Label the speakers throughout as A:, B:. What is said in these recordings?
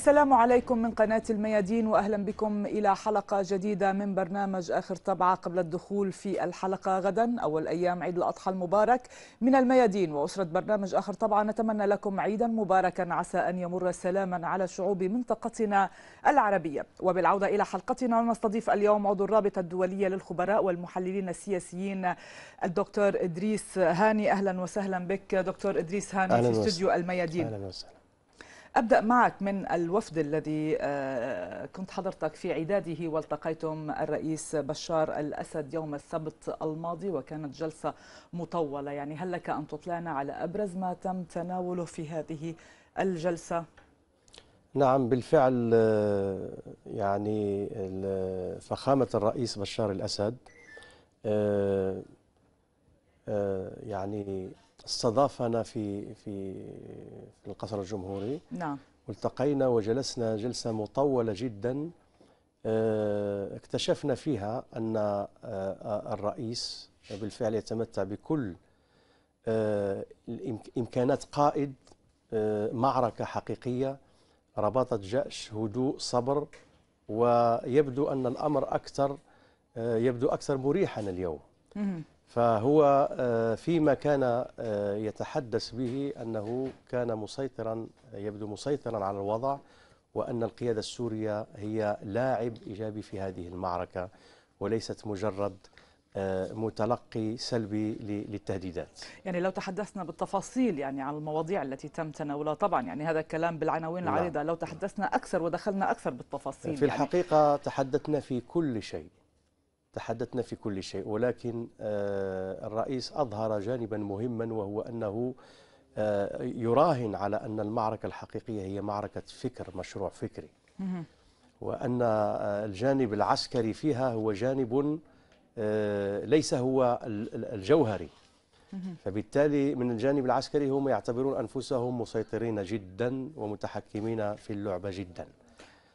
A: السلام عليكم من قناة الميادين وأهلا بكم إلى حلقة جديدة من برنامج آخر طبعة قبل الدخول في الحلقة غدا أول أيام عيد الأضحى المبارك من الميادين وأسرة برنامج آخر طبعة نتمنى لكم عيدا مباركا عسى أن يمر سلاما على شعوب منطقتنا العربية وبالعودة إلى حلقتنا نستضيف اليوم عضو الرابطة الدولية للخبراء والمحللين السياسيين الدكتور إدريس هاني أهلا وسهلا بك دكتور إدريس هاني في استوديو الميادين أهلا وسهلا أبدأ معك من الوفد الذي آه، كنت حضرتك في عداده والتقيتم الرئيس بشار الأسد يوم السبت الماضي وكانت جلسة مطولة يعني هل لك أن تطلعنا على أبرز ما تم تناوله في هذه الجلسة؟
B: نعم بالفعل آه، يعني فخامة الرئيس بشار الأسد آه، يعني استضافنا في في في القصر الجمهوري نعم والتقينا وجلسنا جلسه مطوله جدا آه، اكتشفنا فيها ان آه، الرئيس بالفعل يتمتع بكل آه، امكانات قائد معركه حقيقيه رباطه جأش هدوء صبر ويبدو ان الامر اكثر يبدو اكثر مريحا اليوم فهو آه، فيما كان آه، يتحدث به أنه كان مسيطرا يبدو مسيطرا على الوضع وأن القيادة السورية هي لاعب إيجابي في هذه المعركة وليست مجرد آه، متلقي سلبي للتهديدات
A: يعني لو تحدثنا بالتفاصيل يعني عن المواضيع التي تم تناولها طبعا يعني هذا الكلام بالعناوين نعم. العريضة لو تحدثنا أكثر ودخلنا أكثر بالتفاصيل في يعني.
B: الحقيقة يعني تحدثنا في كل شيء تحدثنا في كل شيء ولكن آه، الرئيس أظهر جانبا مهما وهو أنه آه، يراهن على أن المعركة الحقيقية هي معركة فكر مشروع فكري وأن آه، الجانب العسكري فيها هو جانب ليس هو الجوهري فبالتالي من الجانب العسكري هم يعتبرون أنفسهم مسيطرين جدا ومتحكمين في اللعبة جدا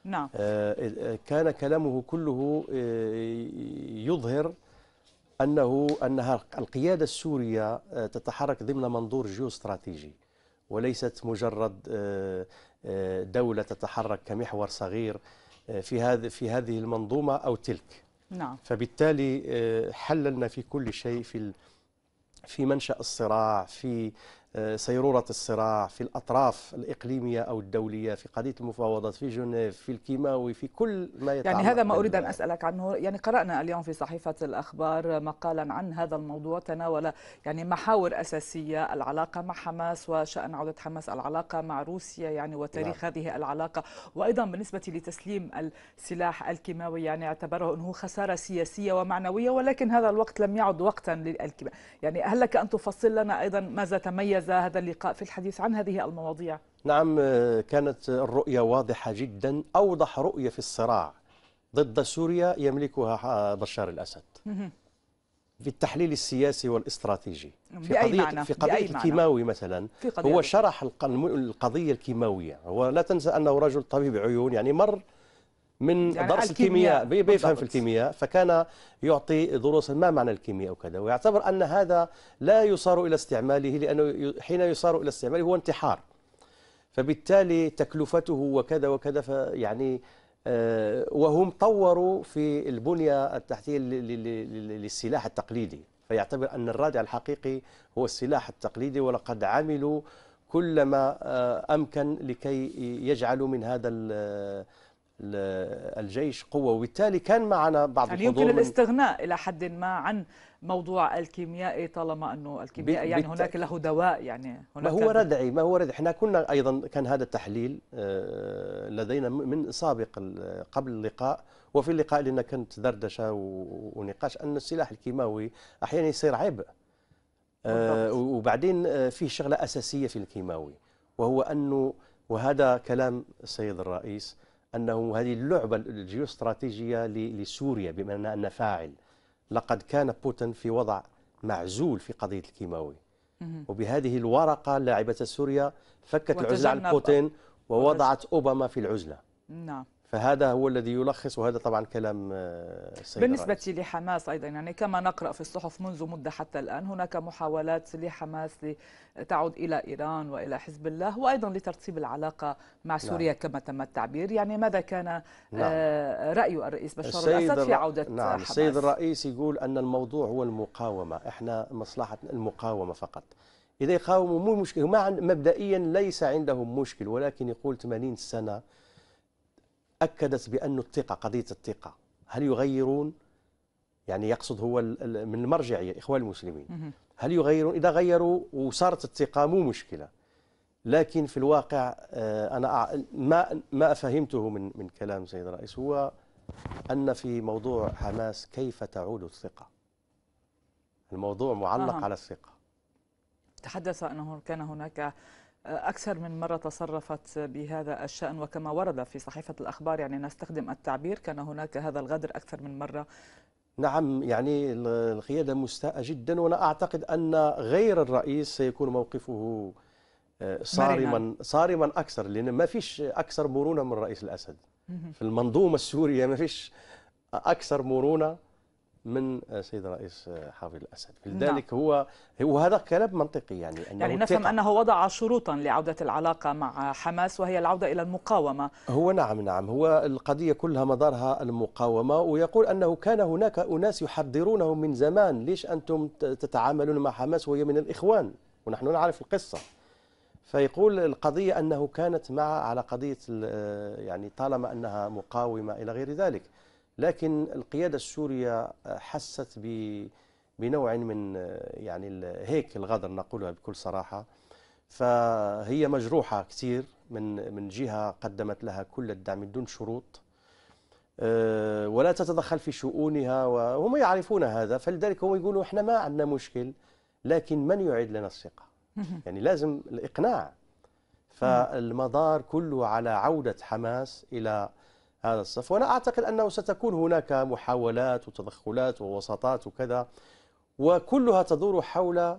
B: نعم آه، كان كلامه كله آه، يظهر أنه أنها القيادة السورية آه، تتحرك ضمن منظور جيوستراتيجي وليست مجرد دولة تتحرك كمحور صغير في هذه في هذه المنظومة أو تلك نعم فبالتالي حللنا في كل شيء في في منشأ الصراع في سيرورة الصراع في الأطراف الإقليمية أو الدولية في قضية المفاوضات في جنيف في الكيماوي في كل ما يتعلق يعني هذا ما أريد أن أسألك
A: عنه يعني قرأنا اليوم في صحيفة الأخبار مقالا عن هذا الموضوع تناول يعني محاور أساسية العلاقة مع حماس وشأن عودة حماس العلاقة مع روسيا يعني وتاريخ نعم. هذه العلاقة وأيضا بالنسبة لتسليم السلاح الكيماوي يعني اعتبره أنه خسارة سياسية ومعنوية ولكن هذا الوقت لم يعد وقتا للكيماوي يعني هل لك أن تفصل لنا أيضا ماذا تميز ركز هذا اللقاء في الحديث عن هذه المواضيع
B: نعم آه، كانت الرؤية واضحة جدا أوضح رؤية في الصراع ضد سوريا يملكها آه، بشار الأسد في التحليل السياسي والاستراتيجي في قضية معنى؟ في قضية الكيماوي معنى؟ مثلا قضية هو شرح القضية الكيماوية هو لا تنسى أنه رجل طبيب عيون يعني مر من يعني درس الكيمياء, الكيمياء بيفهم في الكيمياء فكان يعطي دروسا ما معنى الكيمياء وكذا ويعتبر أن هذا لا يصار إلى استعماله لأنه حين يصار إلى استعماله هو انتحار فبالتالي تكلفته وكذا وكذا فيعني آه، وهم طوروا في البنية التحتية للسلاح التقليدي فيعتبر أن الرادع الحقيقي هو السلاح التقليدي ولقد عملوا كل ما آه، أمكن لكي يجعلوا من هذا الجيش قوة وبالتالي كان معنا بعض يعني يمكن الاستغناء
A: إلى حد ما عن موضوع الكيميائي طالما أنه الكيميائي يعني هناك له دواء يعني هناك ما هو
B: ردعي ما هو ردعي احنا كنا أيضا كان هذا التحليل آه، لدينا من سابق قبل اللقاء وفي اللقاء لنا كانت دردشة ونقاش أن السلاح الكيماوي أحيانا يصير عبء آه، وبعدين آه، فيه شغلة أساسية في الكيماوي وهو أنه وهذا كلام السيد الرئيس أنه هذه اللعبة الجيوستراتيجية لسوريا بما أنها أن فاعل لقد كان بوتين في وضع معزول في قضية الكيماوي وبهذه الورقة لعبت سوريا فكت العزلة عن بوتين ووضعت أوباما في العزلة نعم فهذا هو الذي يلخص وهذا طبعا كلام السيد آه، بالنسبة
A: الرئيس. لحماس أيضا يعني كما نقرأ في الصحف منذ مدة حتى الآن هناك محاولات لحماس لتعود إلى إيران وإلى حزب الله وأيضا لترتيب العلاقة مع نعم. سوريا نعم. كما تم التعبير يعني ماذا كان آه، نعم. رأي الرئيس بشار الأسد في عودة نعم حماس السيد
B: الرئيس يقول أن الموضوع هو المقاومة إحنا مصلحة المقاومة فقط إذا يقاوموا مو مشكل ما مبدئيا ليس عندهم مشكل ولكن يقول 80 سنة أكدت بأن الثقة قضية الثقة هل يغيرون يعني يقصد هو من المرجعية الإخوان المسلمين هل يغيرون إذا غيروا وصارت الثقة مو مشكلة لكن في الواقع آه، أنا ما ما فهمته من من كلام سيد الرئيس هو أن في موضوع حماس كيف تعود الثقة الموضوع معلق آه. على الثقة
A: تحدث أنه كان هناك أكثر من مرة تصرفت بهذا الشأن وكما ورد في صحيفة الأخبار يعني نستخدم التعبير كان هناك هذا الغدر أكثر من مرة
B: نعم يعني القيادة مستاءة جدا وأنا أعتقد أن غير الرئيس سيكون موقفه آه، صارما صارما أكثر لأن ما فيش أكثر مرونة من الرئيس الأسد في المنظومة السورية ما فيش أكثر مرونة من السيد آه، الرئيس آه، حافظ الاسد نعم. لذلك نعم. هو وهذا كلام منطقي يعني أنه يعني نفهم
A: انه وضع شروطا لعوده العلاقه مع حماس وهي العوده الى المقاومه
B: هو نعم نعم هو القضيه كلها مدارها المقاومه ويقول انه كان هناك اناس يحضرونه من زمان ليش انتم تتعاملون مع حماس وهي من الاخوان ونحن نعرف القصه فيقول القضيه انه كانت مع على قضيه آه، يعني طالما انها مقاومه الى غير ذلك لكن القيادة السورية آه، حست بنوع من آه، يعني هيك الغدر نقولها بكل صراحة فهي مجروحة كثير من من جهة قدمت لها كل الدعم دون شروط آه، ولا تتدخل في شؤونها وهم يعرفون هذا فلذلك هم يقولوا احنا ما عندنا مشكل لكن من يعيد لنا الثقة يعني لازم الإقناع فالمدار كله على عودة حماس إلى هذا الصف وأنا أعتقد أنه ستكون هناك محاولات وتدخلات ووساطات وكذا وكلها تدور حول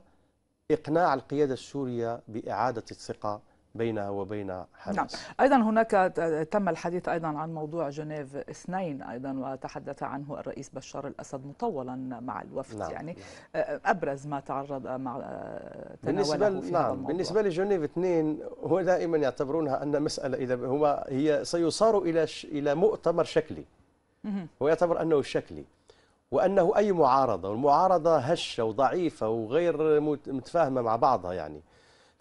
B: إقناع القيادة السورية بإعادة الثقة بينها وبين حماس نعم.
A: أيضا هناك تم الحديث أيضا عن موضوع جنيف اثنين أيضا وتحدث عنه الرئيس بشار الأسد مطولا مع الوفد نعم. يعني نعم. أبرز ما تعرض مع بالنسبة في نعم. الموضوع.
B: بالنسبة لجنيف اثنين هو دائما يعتبرونها أن مسألة إذا هو هي سيصار إلى ش... إلى مؤتمر شكلي هو يعتبر أنه شكلي وأنه أي معارضة والمعارضة هشة وضعيفة وغير متفاهمة مع بعضها يعني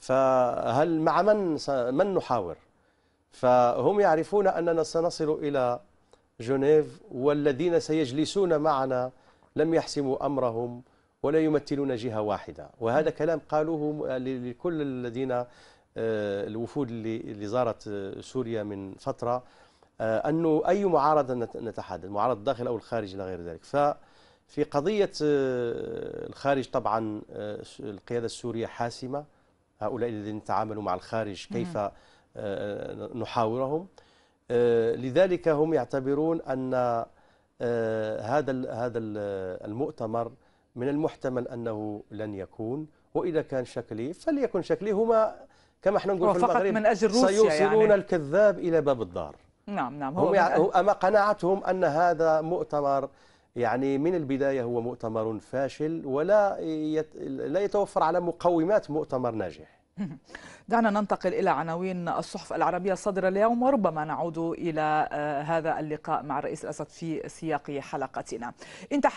B: فهل مع من من نحاور فهم يعرفون أننا سنصل إلى جنيف والذين سيجلسون معنا لم يحسموا أمرهم ولا يمثلون جهة واحدة وهذا كلام قالوه لكل الذين آه، الوفود اللي زارت سوريا من فترة آه، أنه أي معارضة نتحدث معارضة الداخل أو الخارج إلى غير ذلك ففي قضية آه، الخارج طبعا القيادة السورية حاسمة هؤلاء الذين تعاملوا مع الخارج كيف آه، آه، نحاورهم آه، لذلك هم يعتبرون أن هذا هذا المؤتمر من المحتمل أنه لن يكون وإذا كان شكلي فليكن شكلي هما كما احنا نقول في المغرب من أجل روسيا سيوصلون يعني. الكذاب إلى باب الدار نعم نعم هو هم أما قناعتهم أن هذا مؤتمر يعني من البداية هو مؤتمر فاشل ولا يت... لا يتوفر على مقومات مؤتمر ناجح
A: دعنا ننتقل إلى عناوين الصحف العربية الصادرة اليوم وربما نعود إلى آه، هذا اللقاء مع الرئيس الأسد في سياق حلقتنا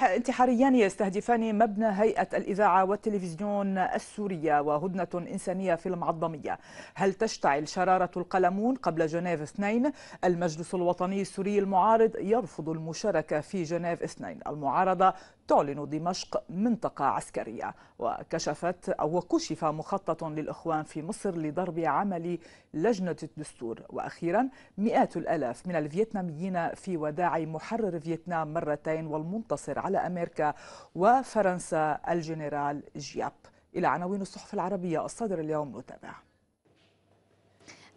A: انتحاريان يستهدفان مبنى هيئة الإذاعة والتلفزيون السورية وهدنة إنسانية في المعظمية هل تشتعل شرارة القلمون قبل جنيف اثنين المجلس الوطني السوري المعارض يرفض المشاركة في جنيف اثنين المعارضة تعلن دمشق منطقة عسكرية وكشفت أو وكشف مخطط للإخوان في مصر لضرب عمل لجنة الدستور وأخيرا مئات الألاف من الفيتناميين في وداع محرر فيتنام مرتين والمنتصر على أمريكا وفرنسا الجنرال جياب إلى عناوين الصحف العربية الصادر اليوم نتابع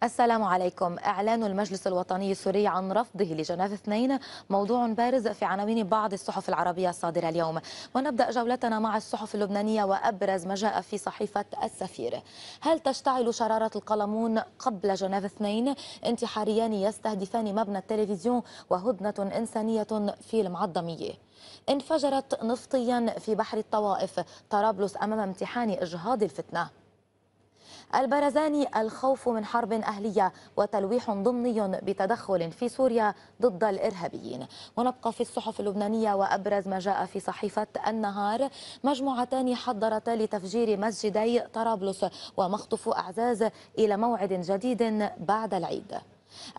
C: السلام عليكم إعلان المجلس الوطني السوري عن رفضه لجناف اثنين موضوع بارز في عناوين بعض الصحف العربية الصادرة اليوم ونبدأ جولتنا مع الصحف اللبنانية وأبرز ما جاء في صحيفة السفير هل تشتعل شرارة القلمون قبل جناف اثنين انتحاريان يستهدفان مبنى التلفزيون وهدنة إنسانية في المعظمية انفجرت نفطيا في بحر الطوائف طرابلس أمام امتحان إجهاض الفتنة البرزاني الخوف من حرب أهلية وتلويح ضمني بتدخل في سوريا ضد الإرهابيين ونبقى في الصحف اللبنانية وأبرز ما جاء في صحيفة النهار مجموعتان حضرتا لتفجير مسجدي طرابلس ومخطف أعزاز إلى موعد جديد بعد العيد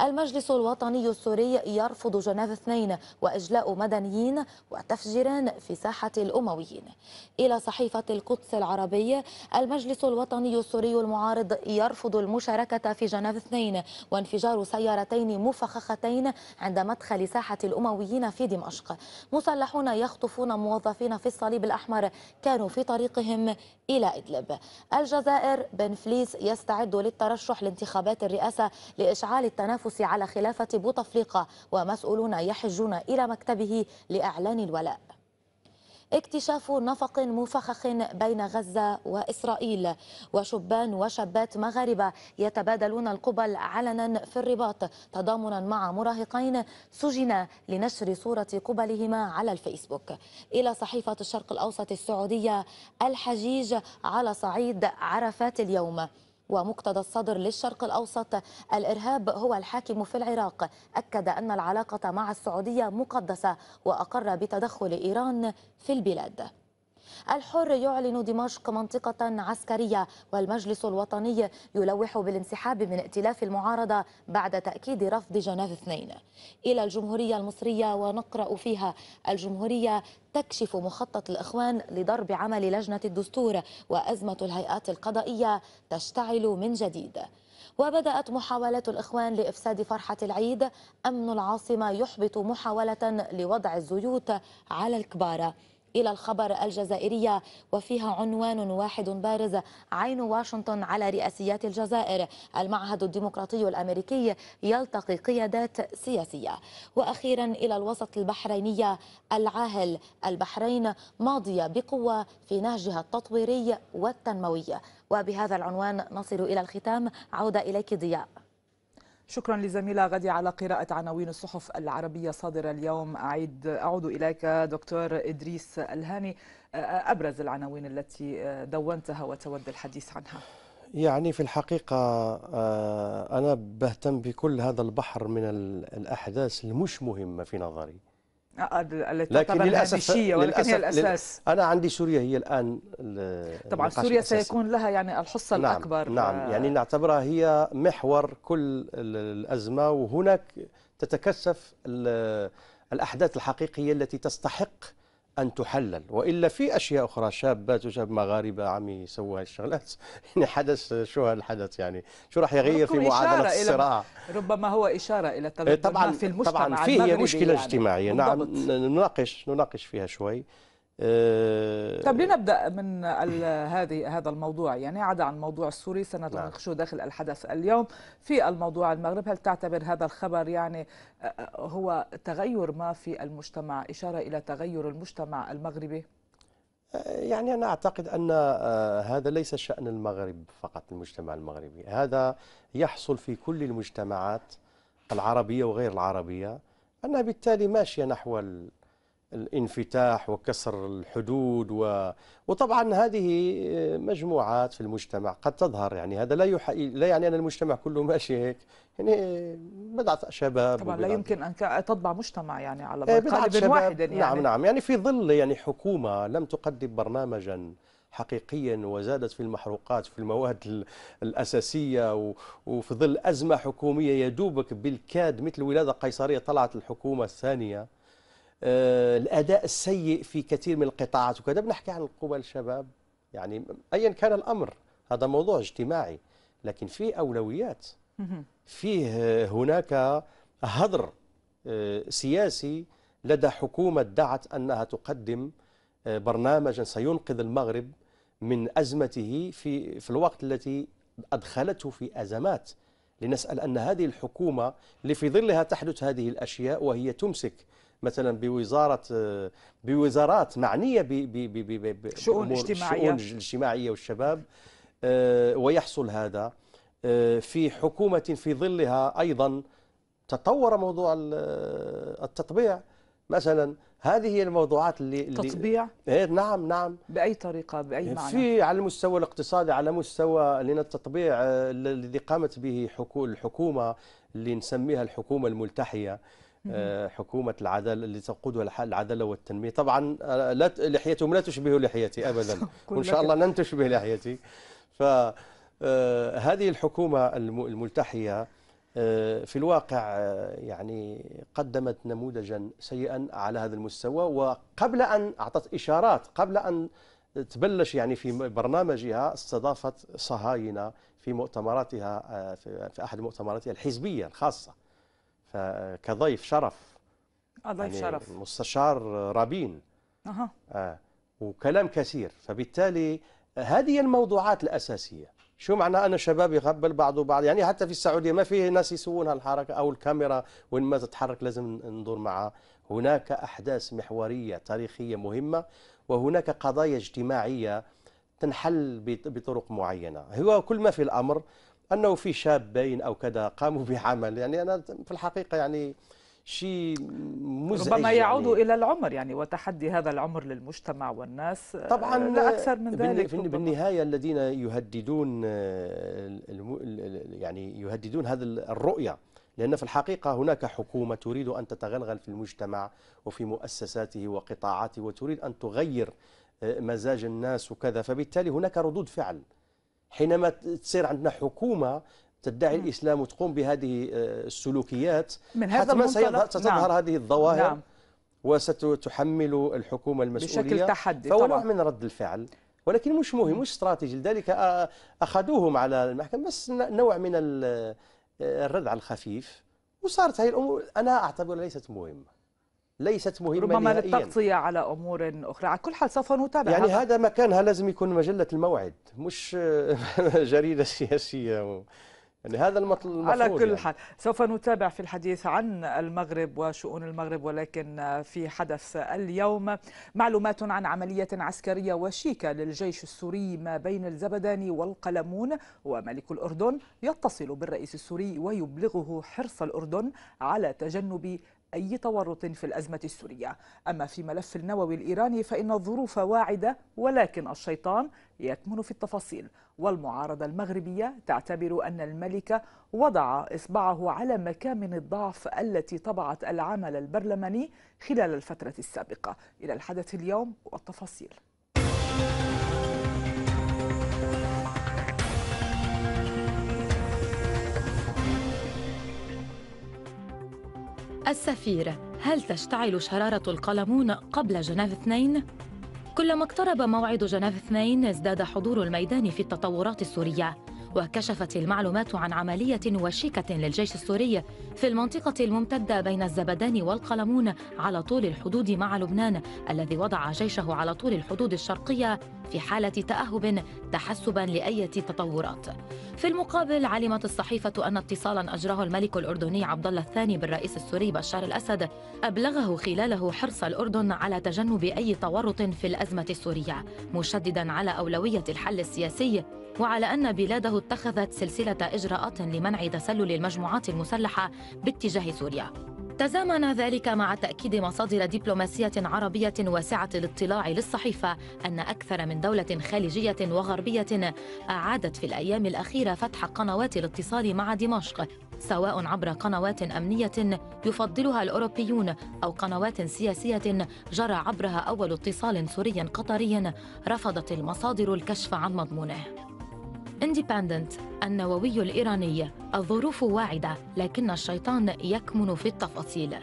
C: المجلس الوطني السوري يرفض جنيف اثنين وإجلاء مدنيين وتفجيران في ساحة الأمويين إلى صحيفة القدس العربية المجلس الوطني السوري المعارض يرفض المشاركة في جنيف اثنين وانفجار سيارتين مفخختين عند مدخل ساحة الأمويين في دمشق مسلحون يخطفون موظفين في الصليب الأحمر كانوا في طريقهم إلى إدلب الجزائر بنفليس يستعد للترشح لانتخابات الرئاسة لإشعال التنافس التنافس على خلافة بوتفليقة ومسؤولون يحجون إلى مكتبه لإعلان الولاء اكتشاف نفق مفخخ بين غزة وإسرائيل وشبان وشابات مغاربة يتبادلون القبل علنا في الرباط تضامنا مع مراهقين سجنا لنشر صورة قبلهما على الفيسبوك إلى صحيفة الشرق الأوسط السعودية الحجيج على صعيد عرفات اليوم ومقتدى الصدر للشرق الأوسط الإرهاب هو الحاكم في العراق أكد أن العلاقة مع السعودية مقدسة وأقر بتدخل إيران في البلاد الحر يعلن دمشق منطقة عسكرية والمجلس الوطني يلوح بالانسحاب من ائتلاف المعارضة بعد تأكيد رفض جناف اثنين إلى الجمهورية المصرية ونقرأ فيها الجمهورية تكشف مخطط الإخوان لضرب عمل لجنة الدستور وأزمة الهيئات القضائية تشتعل من جديد وبدأت محاولات الإخوان لإفساد فرحة العيد أمن العاصمة يحبط محاولة لوضع الزيوت على الكبار إلى الخبر الجزائرية وفيها عنوان واحد بارز عين واشنطن على رئاسيات الجزائر المعهد الديمقراطي الأمريكي يلتقي قيادات سياسية وأخيرا إلى الوسط البحرينية العاهل البحرين ماضية بقوة في نهجها التطويري والتنموي وبهذا العنوان نصل إلى الختام عودة إليك ضياء
A: شكرا لزميلة غدي على قراءة عناوين الصحف العربية صادرة اليوم أعيد أعود إليك دكتور إدريس الهاني آه، آه، أبرز العناوين التي آه، دونتها وتود الحديث عنها
B: يعني في الحقيقة أنا بهتم بكل هذا البحر من الأحداث المش مهمة في نظري
A: التي لكن للأسف ولكن للأسف هي الأساس
B: أنا عندي سوريا هي الآن طبعا سوريا الأساسي. سيكون لها يعني الحصة نعم الأكبر نعم يعني نعتبرها هي محور كل الأزمة وهناك تتكثف الأحداث الحقيقية التي تستحق أن تحلل وإلا في أشياء أخرى شابات وشاب مغاربة عمي سووا الشغلات يعني حدث شو هالحدث يعني شو راح يغير في معادلة الصراع
A: ربما هو إشارة إلى طبعا في المجتمع طبعا فيه مشكلة يعني. اجتماعية نعم
B: نناقش نناقش فيها شوي آه، طب
A: لنبدا من هذه هذا الموضوع يعني عدا عن الموضوع السوري سنناقشه نعم. داخل الحدث اليوم في الموضوع المغرب هل تعتبر هذا الخبر يعني آه، آه، هو تغير ما في المجتمع اشاره الى تغير المجتمع المغربي
B: يعني أنا أعتقد أن هذا ليس شأن المغرب فقط المجتمع المغربي هذا يحصل في كل المجتمعات العربية وغير العربية أنها بالتالي ماشية نحو الانفتاح وكسر الحدود و... وطبعا هذه آه، مجموعات في المجتمع قد تظهر يعني هذا لا يح... لا يعني ان المجتمع كله ماشي هيك يعني آه، بضعه شباب طبعا لا يمكن
A: ان تطبع مجتمع يعني على قالب آه، واحد يعني نعم
B: نعم يعني في ظل يعني حكومه لم تقدم برنامجا حقيقيا وزادت في المحروقات في المواد الأساسية وفي ظل أزمة حكومية يدوبك بالكاد مثل ولادة قيصرية طلعت الحكومة الثانية آه، الاداء السيء في كثير من القطاعات وكذا بنحكي عن القوى الشباب يعني ايا كان الامر هذا موضوع اجتماعي لكن في اولويات فيه هناك هدر آه، سياسي لدى حكومه دعت انها تقدم آه، برنامجا سينقذ المغرب من ازمته في في الوقت التي ادخلته في ازمات لنسال ان هذه الحكومه اللي في ظلها تحدث هذه الاشياء وهي تمسك مثلا بوزاره بوزارات معنيه بالشؤون الاجتماعيه الاجتماعيه والشباب آه، ويحصل هذا آه، في حكومه في ظلها ايضا تطور موضوع آه، التطبيع مثلا هذه هي الموضوعات اللي تطبيع اللي نعم نعم باي طريقه باي معنى في على المستوى الاقتصادي على مستوى لان التطبيع الذي قامت به الحكومه اللي نسميها الحكومه الملتحيه آه، حكومة العدالة اللي تقودها العدالة والتنمية طبعا آه، لا لحيتهم لا تشبه لحيتي أبدا وإن شاء الله لن تشبه لحيتي فهذه آه، الحكومة الملتحية في الواقع يعني قدمت نموذجا سيئا على هذا المستوى وقبل أن أعطت إشارات قبل أن تبلش يعني في برنامجها استضافت صهاينة في مؤتمراتها في أحد مؤتمراتها الحزبية الخاصة فكضيف شرف
A: آه، ضيف يعني شرف
B: مستشار رابين اها آه وكلام كثير فبالتالي هذه الموضوعات الأساسية شو معنى أن شباب يغبل بعضه بعض يعني حتى في السعودية ما فيه ناس يسوون هالحركة أو الكاميرا وين ما تتحرك لازم ندور معها هناك أحداث محورية تاريخية مهمة وهناك قضايا اجتماعية تنحل بطرق معينة هو كل ما في الأمر انه في شابين او كذا قاموا بعمل يعني انا في الحقيقه يعني شيء مزعج ربما يعني. يعود يعني. الى العمر يعني وتحدي هذا
A: العمر للمجتمع والناس آه، طبعا لا اكثر من ذلك في بالنهايه
B: الذين يهددون آه، يعني يهددون هذه الرؤيه لأن في الحقيقة هناك حكومة تريد أن تتغلغل في المجتمع وفي مؤسساته وقطاعاته وتريد أن تغير آه، مزاج الناس وكذا فبالتالي هناك ردود فعل حينما تصير عندنا حكومة تدعي نعم. الإسلام وتقوم بهذه آه، السلوكيات من هذا حتما ستظهر نعم. هذه الظواهر نعم. وستحمل الحكومة المسؤولية بشكل تحدي فهو نوع من رد الفعل ولكن مش مهم مش استراتيجي لذلك آه، أخذوهم على المحكمة بس نوع من آه، الردع الخفيف وصارت هذه الأمور أنا أعتبرها ليست مهمة ليست مهمة ربما للتغطية على أمور
A: أخرى على كل حال سوف نتابع يعني هذا
B: مكانها لازم يكون مجلة الموعد مش جريدة سياسية يعني هذا المطلوب على كل يعني. حال
A: سوف نتابع في الحديث عن المغرب وشؤون المغرب ولكن في حدث اليوم معلومات عن عملية عسكرية وشيكة للجيش السوري ما بين الزبداني والقلمون وملك الأردن يتصل بالرئيس السوري ويبلغه حرص الأردن على تجنب أي تورط في الأزمة السورية أما في ملف النووي الإيراني فإن الظروف واعدة ولكن الشيطان يكمن في التفاصيل والمعارضة المغربية تعتبر أن الملك وضع إصبعه على مكامن الضعف التي طبعت العمل البرلماني خلال الفترة السابقة إلى الحدث اليوم والتفاصيل
C: السفير هل تشتعل شرارة القلمون قبل جنيف اثنين؟ كلما اقترب موعد جنيف اثنين ازداد حضور الميدان في التطورات السورية وكشفت المعلومات عن عملية وشيكة للجيش السوري في المنطقة الممتدة بين الزبدان والقلمون على طول الحدود مع لبنان الذي وضع جيشه على طول الحدود الشرقية في حالة تأهب تحسبا لأية تطورات في المقابل علمت الصحيفة أن اتصالا أجراه الملك الأردني عبد الله الثاني بالرئيس السوري بشار الأسد أبلغه خلاله حرص الأردن على تجنب أي تورط في الأزمة السورية مشددا على أولوية الحل السياسي وعلى أن بلاده اتخذت سلسلة إجراءات لمنع تسلل المجموعات المسلحة باتجاه سوريا تزامن ذلك مع تأكيد مصادر دبلوماسية عربية واسعة الاطلاع للصحيفة أن أكثر من دولة خليجية وغربية أعادت في الأيام الأخيرة فتح قنوات الاتصال مع دمشق سواء عبر قنوات أمنية يفضلها الأوروبيون أو قنوات سياسية جرى عبرها أول اتصال سوري قطري رفضت المصادر الكشف عن مضمونه اندبندنت النووي الإيراني الظروف واعدة لكن الشيطان يكمن في التفاصيل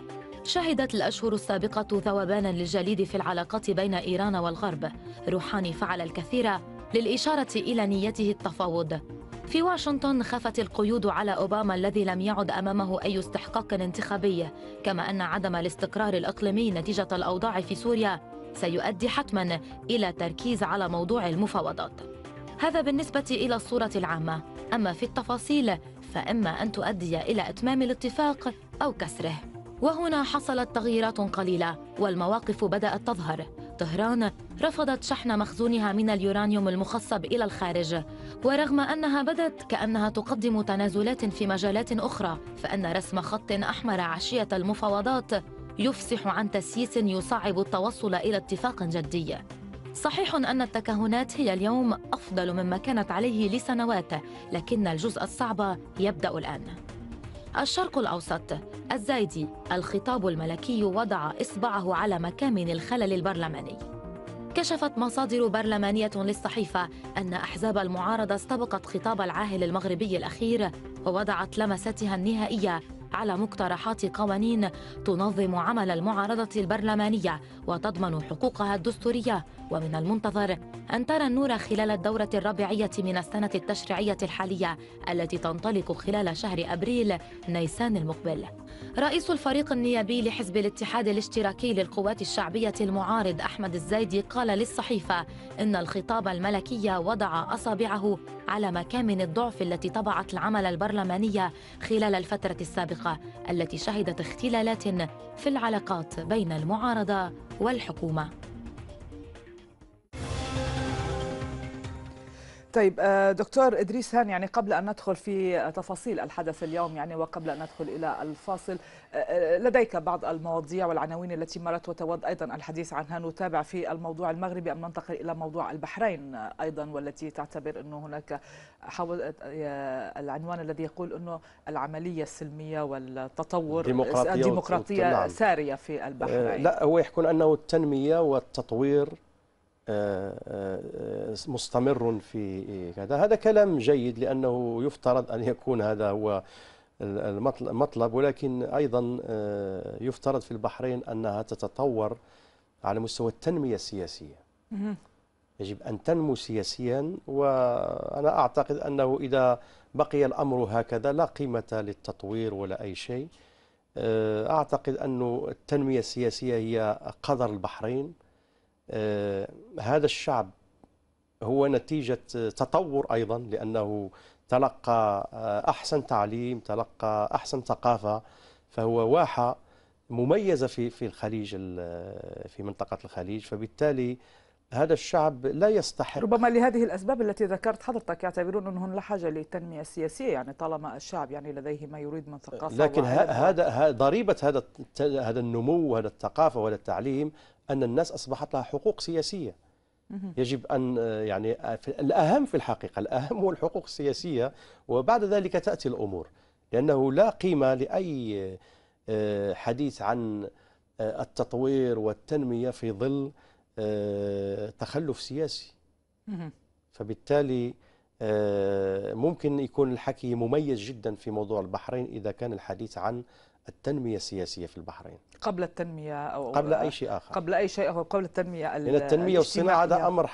C: شهدت الأشهر السابقة ذوبانا للجليد في العلاقات بين إيران والغرب روحاني فعل الكثير للإشارة إلى نيته التفاوض في واشنطن خافت القيود على أوباما الذي لم يعد أمامه أي استحقاق انتخابي كما أن عدم الاستقرار الإقليمي نتيجة الأوضاع في سوريا سيؤدي حتما إلى تركيز على موضوع المفاوضات هذا بالنسبة إلى الصورة العامة أما في التفاصيل فإما أن تؤدي إلى إتمام الاتفاق أو كسره وهنا حصلت تغييرات قليلة والمواقف بدأت تظهر طهران رفضت شحن مخزونها من اليورانيوم المخصب إلى الخارج ورغم أنها بدت كأنها تقدم تنازلات في مجالات أخرى فإن رسم خط أحمر عشية المفاوضات يفصح عن تسييس يصعب التوصل إلى اتفاق جدي صحيح أن التكهنات هي اليوم أفضل مما كانت عليه لسنوات لكن الجزء الصعب يبدأ الآن الشرق الأوسط الزايدي الخطاب الملكي وضع إصبعه على مكامن الخلل البرلماني كشفت مصادر برلمانية للصحيفة أن أحزاب المعارضة استبقت خطاب العاهل المغربي الأخير ووضعت لمستها النهائية على مقترحات قوانين تنظم عمل المعارضة البرلمانية وتضمن حقوقها الدستورية ومن المنتظر أن ترى النور خلال الدورة الربيعية من السنة التشريعية الحالية التي تنطلق خلال شهر أبريل نيسان المقبل رئيس الفريق النيابي لحزب الاتحاد الاشتراكي للقوات الشعبية المعارض أحمد الزيدي قال للصحيفة إن الخطاب الملكي وضع أصابعه على مكامن الضعف التي طبعت العمل البرلماني خلال الفترة السابقة التي شهدت اختلالات في العلاقات بين المعارضة والحكومة
A: طيب آه، دكتور ادريس هان يعني قبل ان ندخل في تفاصيل الحدث اليوم يعني وقبل ان ندخل الى الفاصل آه، آه، لديك بعض المواضيع والعناوين التي مرت وتود ايضا الحديث عنها نتابع في الموضوع المغربي ام ننتقل الى موضوع البحرين ايضا والتي تعتبر انه هناك حول العنوان الذي يقول انه العمليه السلميه والتطور
B: الديمقراطيه, الديمقراطية نعم. ساريه
A: في البحرين
B: لا هو يحكون انه التنميه والتطوير آه، آه، آه، مستمر في هذا هذا كلام جيد لأنه يفترض أن يكون هذا هو المطلب ولكن أيضا يفترض في البحرين أنها تتطور على مستوى التنمية السياسية يجب أن تنمو سياسيا وأنا أعتقد أنه إذا بقي الأمر هكذا لا قيمة للتطوير ولا أي شيء أعتقد أن التنمية السياسية هي قدر البحرين آه، هذا الشعب هو نتيجة تطور أيضا لأنه تلقى آه، أحسن تعليم تلقى أحسن ثقافة فهو واحة مميزة في في الخليج آه، في منطقة الخليج فبالتالي هذا الشعب لا يستحق ربما
A: لهذه الأسباب التي ذكرت حضرتك يعتبرون أنهم لا حاجة للتنمية السياسية يعني طالما الشعب يعني لديه ما يريد من ثقافة لكن هذا
B: ضريبة هذا هذا النمو وهذا الثقافة وهذا التعليم أن الناس أصبحت لها حقوق سياسية يجب أن آه، يعني آه، الأهم في الحقيقة الأهم هو الحقوق السياسية وبعد ذلك تأتي الأمور لأنه لا قيمة لأي آه، حديث عن التطوير والتنمية في ظل تخلف سياسي فبالتالي ممكن يكون الحكي مميز جدا في موضوع البحرين إذا كان الحديث عن التنمية السياسية في البحرين
A: قبل التنمية أو قبل أي شيء آخر قبل أي شيء أو قبل التنمية لأن التنمية والصناعة هذا أمر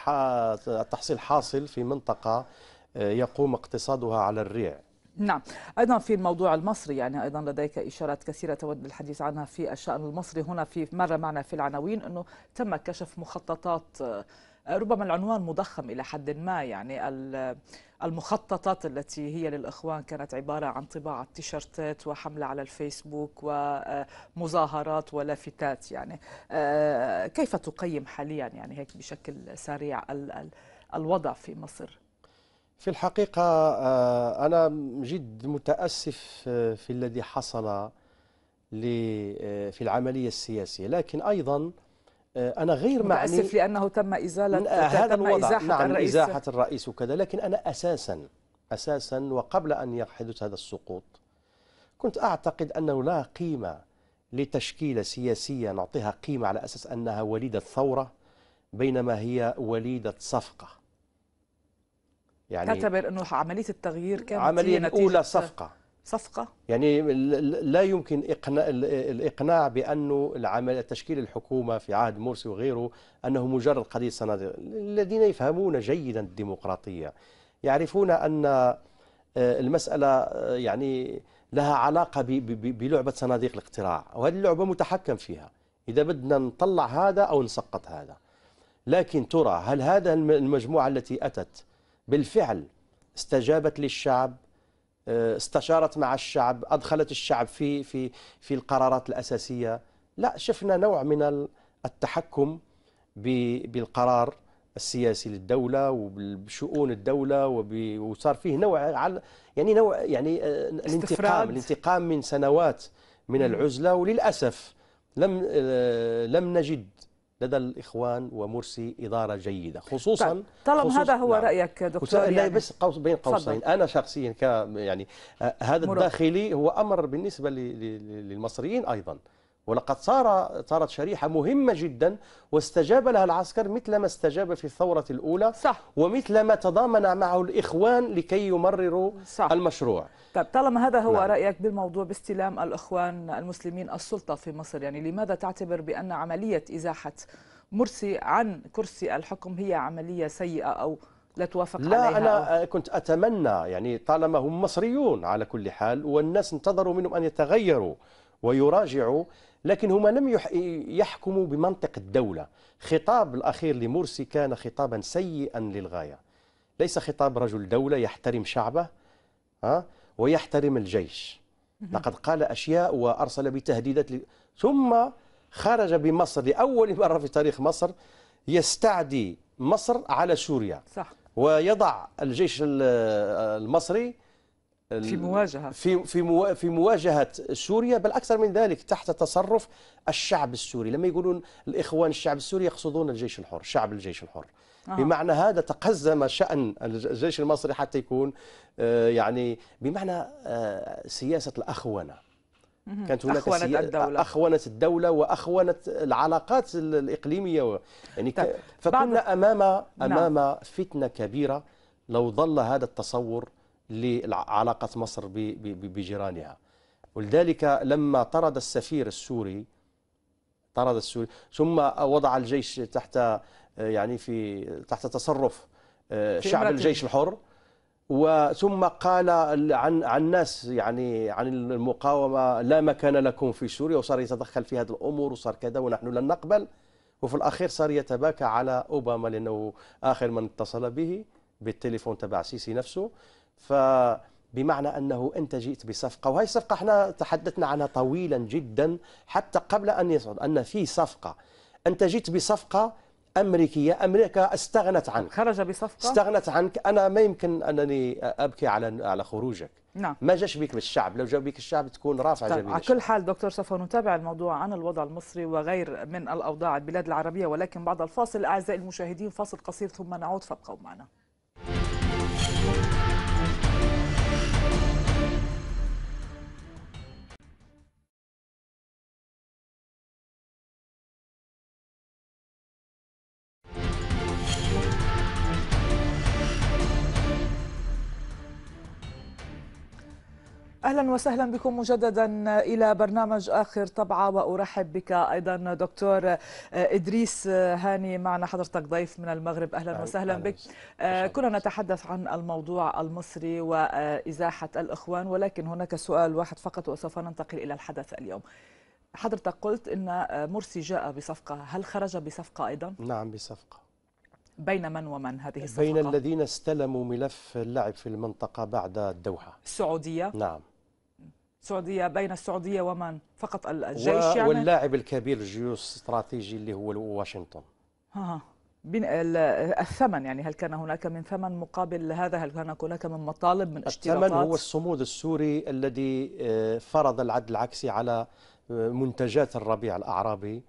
B: تحصيل حاصل في منطقة آه، يقوم اقتصادها على الريع
A: نعم أيضا في الموضوع المصري يعني أيضا لديك إشارات كثيرة تود بالحديث عنها في الشأن المصري هنا في مرة معنا في العناوين أنه تم كشف مخططات آه، ربما العنوان مضخم إلى حد ما يعني المخططات التي هي للإخوان كانت عبارة عن طباعة تيشرتات وحملة على الفيسبوك ومظاهرات ولافتات يعني آه، كيف تقيم حاليا يعني هيك بشكل سريع الوضع في مصر؟
B: في الحقيقة آه، أنا جد متأسف آه، في الذي حصل في العملية السياسية لكن أيضا آه، أنا غير معني أسف
A: لأنه تم إزالة آه، هذا تم الوضع إزاحة نعم الرئيس إزاحة
B: الرئيس وكذا لكن أنا أساسا أساسا وقبل أن يحدث هذا السقوط كنت أعتقد أنه لا قيمة لتشكيلة سياسية نعطيها قيمة على أساس أنها وليدة ثورة بينما هي وليدة صفقة يعني تعتبر
A: أنه عملية التغيير كانت عملية أولى صفقة صفقة
B: يعني لا يمكن إقناع الإقناع بأنه العمل تشكيل الحكومة في عهد مرسي وغيره أنه مجرد قضية صناديق الذين يفهمون جيدا الديمقراطية يعرفون أن آه، المسألة آه، يعني لها علاقة بلعبة صناديق الاقتراع وهذه اللعبة متحكم فيها إذا بدنا نطلع هذا أو نسقط هذا لكن ترى هل هذا المجموعة التي أتت بالفعل استجابت للشعب آه، استشارت مع الشعب أدخلت الشعب في في في القرارات الأساسية لا شفنا نوع من التحكم بالقرار السياسي للدولة وبشؤون الدولة وصار فيه نوع على يعني نوع يعني آه، الانتقام الانتقام من سنوات من العزلة وللأسف لم آه، لم نجد لدى الإخوان ومرسي إدارة جيدة خصوصا طالما طيب، هذا هو نعم. رأيك
A: دكتور يعني لا بس
B: قوس بين قوسين أنا شخصيا ك يعني آه، هذا الداخلي هو أمر بالنسبة للمصريين أيضا ولقد صار صارت شريحة مهمة جدا واستجاب لها العسكر مثل ما استجاب في الثورة الأولى صح. ومثل ما تضامن معه الإخوان لكي يمرروا صح. المشروع طيب طالما هذا هو نعم.
A: رأيك بالموضوع باستلام الإخوان المسلمين السلطة في مصر يعني لماذا تعتبر بأن عملية إزاحة مرسي عن كرسي الحكم هي عملية سيئة أو لا توافق لا عليها أنا
B: أو... كنت أتمنى يعني طالما هم مصريون على كل حال والناس انتظروا منهم أن يتغيروا ويراجعوا لكن هما لم يحكموا بمنطق الدولة خطاب الأخير لمرسي كان خطابا سيئا للغاية ليس خطاب رجل دولة يحترم شعبه ويحترم الجيش لقد قال أشياء وأرسل بتهديدات ثم خرج بمصر لأول مرة في تاريخ مصر يستعدي مصر على سوريا صح. ويضع الجيش المصري في مواجهه في في في مواجهه سوريا بل اكثر من ذلك تحت تصرف الشعب السوري لما يقولون الاخوان الشعب السوري يقصدون الجيش الحر شعب الجيش الحر آه. بمعنى هذا تقزم شأن الجيش المصري حتى يكون آه، يعني بمعنى آه، سياسة الأخونة كانت هناك أخونة الدولة أخونة الدولة وأخونة العلاقات الإقليمية يعني ك... طيب، فكنا أمام أمام نعم. فتنة كبيرة لو ظل هذا التصور لعلاقة مصر بجيرانها ولذلك لما طرد السفير السوري طرد السوري ثم وضع الجيش تحت يعني في تحت تصرف آه، شعب الجيش الحر وثم قال عن عن الناس يعني عن المقاومه لا مكان لكم في سوريا وصار يتدخل في هذه الامور وصار كذا ونحن لن نقبل وفي الاخير صار يتباكى على اوباما لانه اخر من اتصل به بالتليفون تبع سيسي نفسه فبمعنى أنه أنت جئت بصفقة وهي الصفقة احنا تحدثنا عنها طويلا جدا حتى قبل أن يصعد أن في صفقة أنت جئت بصفقة أمريكية أمريكا استغنت عنك خرج بصفقة استغنت عنك أنا ما يمكن أنني أبكي على على خروجك نعم ما جاش بك بالشعب لو جا بك الشعب تكون رافع طيب جميل على كل حال
A: دكتور سوف نتابع الموضوع عن الوضع المصري وغير من الأوضاع البلاد العربية ولكن بعد الفاصل أعزائي المشاهدين فاصل قصير ثم نعود فابقوا معنا اهلا وسهلا بكم مجددا الى برنامج اخر طبعه وارحب بك ايضا دكتور ادريس هاني معنا حضرتك ضيف من المغرب اهلا وسهلا بك آه، كنا نتحدث عن الموضوع المصري وازاحه الاخوان ولكن هناك سؤال واحد فقط وسوف ننتقل الى الحدث اليوم حضرتك قلت ان مرسي جاء بصفقه هل خرج بصفقه ايضا نعم بصفقه بين من ومن هذه الصفقة؟ بين
B: الذين استلموا ملف اللعب في المنطقة بعد الدوحة السعودية؟ نعم
A: السعودية بين السعودية ومن فقط الجيش و... يعني واللاعب
B: الكبير الجيوستراتيجي اللي هو واشنطن
A: ها. الثمن يعني هل كان هناك من ثمن مقابل هذا هل كان هناك من مطالب من اشتراطات الثمن هو الصمود
B: السوري الذي آه، فرض العد العكسي على آه، منتجات الربيع الأعرابي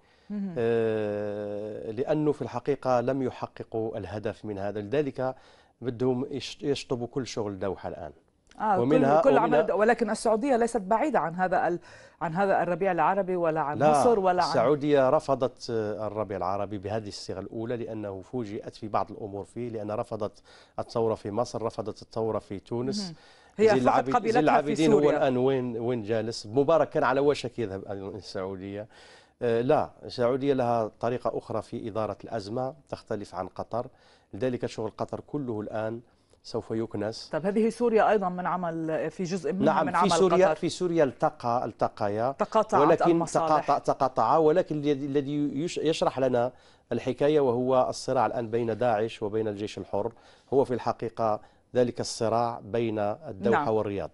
B: آه، لأنه في الحقيقة لم يحققوا الهدف من هذا لذلك بدهم يشطبوا كل شغل دوحة الآن آه ومنها كل, ومنها عمل
A: ولكن السعوديه ليست بعيده عن هذا عن هذا الربيع العربي ولا عن لا مصر ولا عن السعوديه
B: رفضت آه، الربيع العربي بهذه الصيغه الاولى لانه فوجئت في بعض الامور فيه لان رفضت الثوره في مصر رفضت الثوره في تونس هي فقط قبيلتها في سوريا هو الان وين وين جالس مبارك كان على وشك يذهب السعوديه آه، لا السعوديه لها طريقه اخرى في اداره الازمه تختلف عن قطر لذلك شغل قطر كله الان سوف يكنس طب هذه
A: سوريا ايضا من عمل في جزء منها نعم من عمل في سوريا قطر.
B: في سوريا التقى التقيا تقاطعت ولكن تقاطع تقاطع تقاطعا ولكن الذي يشرح لنا الحكايه وهو الصراع الان بين داعش وبين الجيش الحر هو في الحقيقه ذلك الصراع بين الدوحه نعم. والرياض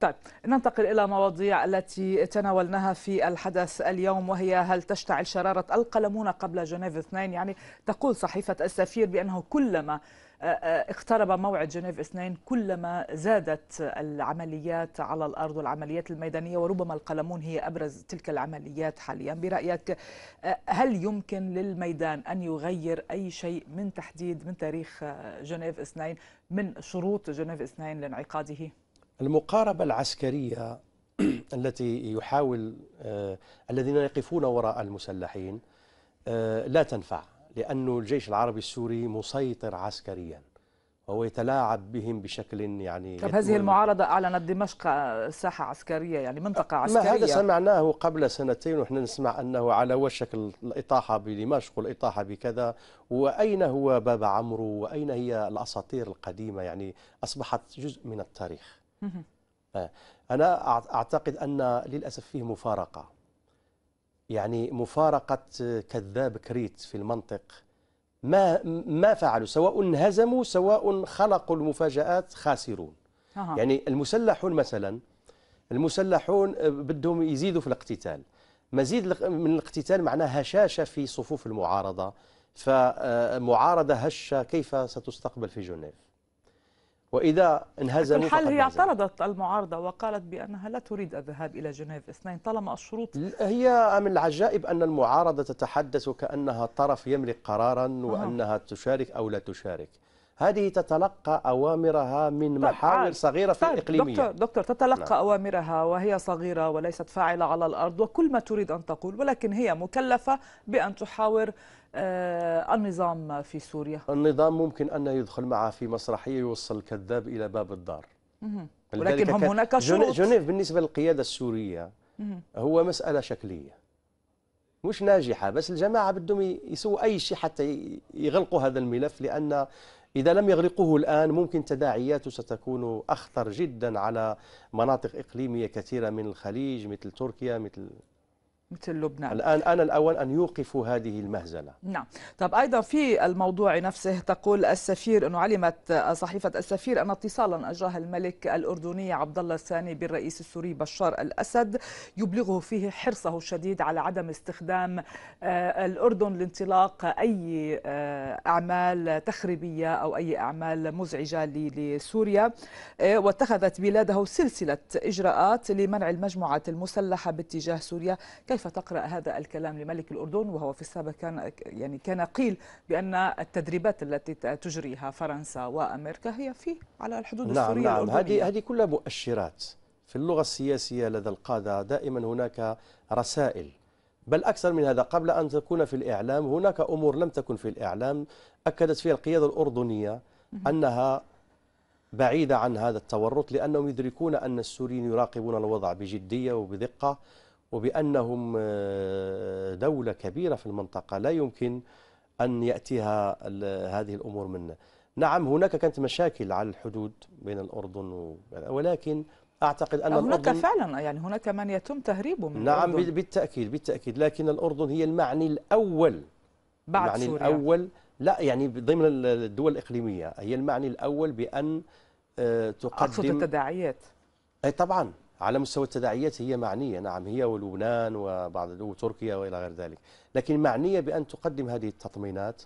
B: طيب
A: ننتقل إلى مواضيع التي تناولناها في الحدث اليوم وهي هل تشتعل شرارة القلمون قبل جنيف اثنين يعني تقول صحيفة السفير بأنه كلما آه، آه، اقترب موعد جنيف اثنين كلما زادت العمليات على الأرض والعمليات الميدانية وربما القلمون هي أبرز تلك العمليات حاليا برأيك آه، هل يمكن للميدان أن يغير أي شيء من تحديد من تاريخ جنيف اثنين من شروط جنيف اثنين
B: لانعقاده؟ المقاربة العسكرية التي يحاول الذين يقفون وراء المسلحين لا تنفع لأنه الجيش العربي السوري مسيطر عسكريا وهو يتلاعب بهم بشكل يعني طب هذه
A: المعارضة أعلنت دمشق ساحة عسكرية يعني منطقة عسكرية ما هذا
B: سمعناه قبل سنتين ونحن نسمع أنه على وشك الإطاحة بدمشق والإطاحة بكذا وأين هو باب عمرو وأين هي الأساطير القديمة يعني أصبحت جزء من التاريخ آه، أنا أعتقد أن للأسف فيه مفارقة يعني مفارقة كذاب كريت في المنطق ما ما فعلوا سواء هزموا سواء خلقوا المفاجآت خاسرون أه. يعني المسلحون مثلا المسلحون بدهم يزيدوا في الاقتتال مزيد من الاقتتال معناه هشاشة في صفوف المعارضة فمعارضة هشة كيف ستستقبل في جنيف وإذا انهزموا الحل هي
A: اعترضت المعارضة وقالت بأنها لا تريد الذهاب إلى جنيف اثنين طالما الشروط
B: هي من العجائب أن المعارضة تتحدث كأنها طرف يملك قرارا وأنها تشارك أو لا تشارك هذه تتلقى أوامرها من طيب، محاور صغيرة في طيب، الإقليمية دكتور,
A: دكتور تتلقى نعم. أوامرها وهي صغيرة وليست فاعلة على الأرض وكل ما تريد أن تقول ولكن هي مكلفة بأن تحاور آه، النظام في سوريا
B: النظام ممكن أن يدخل معها في مسرحية يوصل الكذاب إلى باب الدار
A: ولكن هم هناك شروط جنيف
B: بالنسبة للقيادة السورية هو مسألة شكلية مش ناجحة بس الجماعة بدهم يسووا أي شيء حتى يغلقوا هذا الملف لأن إذا لم يغرقوه الآن ممكن تداعياته ستكون أخطر جدا على مناطق إقليمية كثيرة من الخليج مثل تركيا مثل مثل لبنان الآن أنا الأول أن يوقفوا هذه المهزلة
A: نعم طب أيضا في الموضوع نفسه تقول السفير أنه علمت صحيفة السفير أن اتصالا أجراه الملك الأردني عبد الله الثاني بالرئيس السوري بشار الأسد يبلغه فيه حرصه الشديد على عدم استخدام آه، الأردن لانطلاق أي آه، أعمال تخريبية أو أي أعمال مزعجة لسوريا آه، واتخذت بلاده سلسلة إجراءات لمنع المجموعات المسلحة باتجاه سوريا كيف تقرأ هذا الكلام لملك الأردن وهو في السابق كان يعني كان قيل بأن التدريبات التي تجريها فرنسا وأمريكا هي في على الحدود نعم السورية نعم هذه هذه
B: كلها مؤشرات في اللغة السياسية لدى القادة دائما هناك رسائل بل أكثر من هذا قبل أن تكون في الإعلام هناك أمور لم تكن في الإعلام أكدت فيها القيادة الأردنية أنها بعيدة عن هذا التورط لأنهم يدركون أن السوريين يراقبون الوضع بجدية وبدقة وبأنهم آه، دولة كبيرة في المنطقة لا يمكن أن يأتيها هذه الأمور منا نعم هناك كانت مشاكل على الحدود بين الأردن ولكن أعتقد أن هناك الأردن
A: فعلا يعني هناك من يتم تهريبه من نعم الأردن.
B: بالتأكيد بالتأكيد لكن الأردن هي المعني الأول بعد المعني سوريا. الأول لا يعني ضمن الدول الإقليمية هي المعني الأول بأن آه، تقدم أقصد التداعيات أي طبعا على مستوى التداعيات هي معنية نعم هي ولبنان وبعض وتركيا وإلى غير ذلك لكن معنية بأن تقدم هذه التطمينات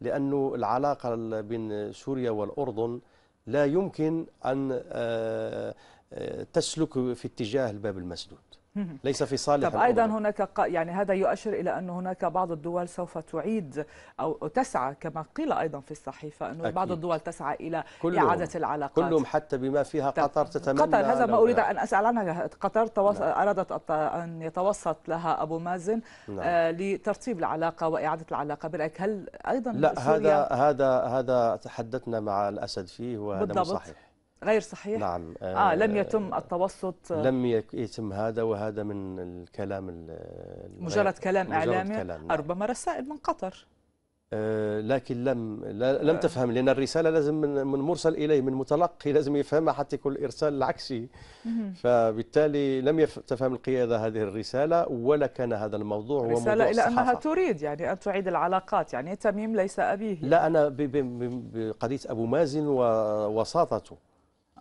B: لأن العلاقة بين سوريا والأردن لا يمكن أن آه، آه، تسلك في اتجاه الباب المسدود ليس في صالح طب أيضا
A: هناك يعني هذا يؤشر إلى أن هناك بعض الدول سوف تعيد أو تسعى كما قيل أيضا في الصحيفة أنه بعض الدول تسعى إلى كلهم. إعادة العلاقات كلهم
B: حتى بما فيها قطر تتمنى قطر هذا ما أريد أن
A: أسأل عنها قطر توص... نعم. أرادت أن يتوسط لها أبو مازن نعم. آه لترتيب العلاقة وإعادة العلاقة برأيك هل أيضا لا هذا
B: هذا هذا تحدثنا مع الأسد فيه وهذا بالضبط. صحيح غير صحيح نعم آه لم آه،
A: يتم التوسط آه، لم
B: إيه، يتم هذا وهذا من الكلام مجرد كلام مجرد إعلامي كلام نعم.
A: ربما رسائل من قطر
B: آه، لكن لم لم تفهم لان الرساله لازم من, من مرسل اليه من متلقي لازم يفهمها حتى يكون الارسال العكسي فبالتالي لم تفهم القياده هذه الرساله ولا كان هذا الموضوع هو رساله الى انها
A: تريد يعني ان تعيد العلاقات يعني تميم ليس
B: ابيه لا انا بقضيه ابو مازن ووساطته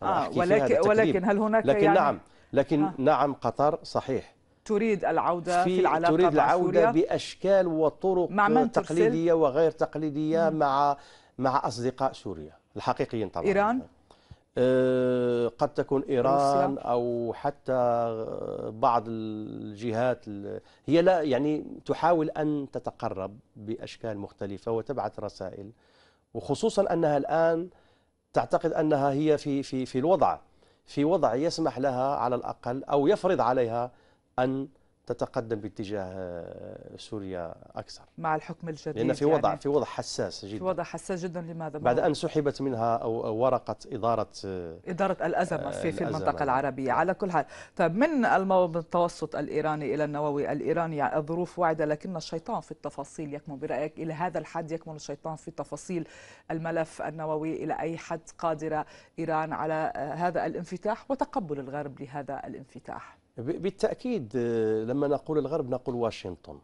A: آه ولكن, ولكن هل هناك لكن يعني نعم
B: لكن آه نعم قطر صحيح
A: تريد العودة في, في العلاقة تريد العودة مع
B: بأشكال وطرق مع من تقليدية وغير تقليدية مع مع أصدقاء سوريا الحقيقيين طبعا إيران آه، قد تكون إيران روسيا. أو حتى بعض الجهات هي لا يعني تحاول أن تتقرب بأشكال مختلفة وتبعث رسائل وخصوصا أنها الآن تعتقد أنها هي في, في, في الوضع في وضع يسمح لها على الأقل أو يفرض عليها أن تتقدم باتجاه آه، سوريا اكثر
A: مع الحكم الجديد لان في وضع يعني
B: في وضع حساس جدا في
A: وضع حساس جدا لماذا بعد ان
B: سحبت منها او ورقه اداره آه،
A: اداره الازمه آه، في, في المنطقه العربيه نعم. على كل حال طيب من المتوسط الايراني الى النووي الايراني يعني الظروف واعده لكن الشيطان في التفاصيل يكمن برايك الى هذا الحد يكمن الشيطان في تفاصيل الملف النووي الى اي حد قادره ايران على هذا الانفتاح وتقبل الغرب لهذا الانفتاح
B: بالتأكيد آه، لما نقول الغرب نقول واشنطن